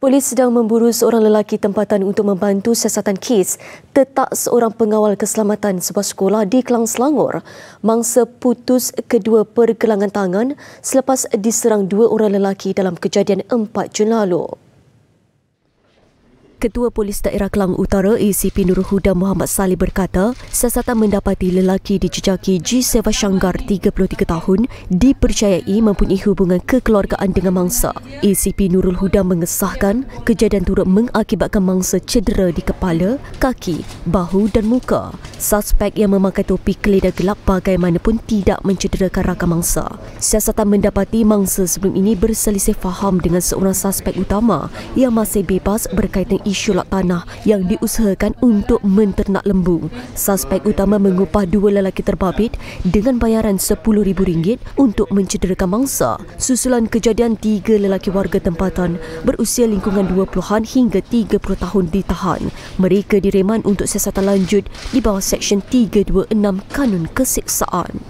Polis sedang memburu seorang lelaki tempatan untuk membantu siasatan kes tetak seorang pengawal keselamatan sebuah sekolah di Kelang Selangor. Mangsa putus kedua pergelangan tangan selepas diserang dua orang lelaki dalam kejadian 4 Jun lalu. Ketua Polis Daerah Kelang Utara ACP Nurul Huda Muhammad Salih berkata, siasatan mendapati lelaki dijejaki G. Seva Shanggar 33 tahun dipercayai mempunyai hubungan kekeluargaan dengan mangsa. ACP Nurul Huda mengesahkan kejadian turut mengakibatkan mangsa cedera di kepala, kaki, bahu dan muka. Suspek yang memakai topi keledar gelap bagaimanapun tidak mencederakan rakan mangsa. Siasatan mendapati mangsa sebelum ini berselisih faham dengan seorang suspek utama yang masih bebas berkaitan isu lot tanah yang diusahakan untuk menternak lembu. Suspek utama mengupah dua lelaki terbabit dengan bayaran RM10,000 untuk mencederakan mangsa. Susulan kejadian tiga lelaki warga tempatan berusia lingkungan 20-an hingga 30 tahun ditahan. Mereka direman untuk siasatan lanjut di bawah Seksyen 326 Kanun Keseksaan.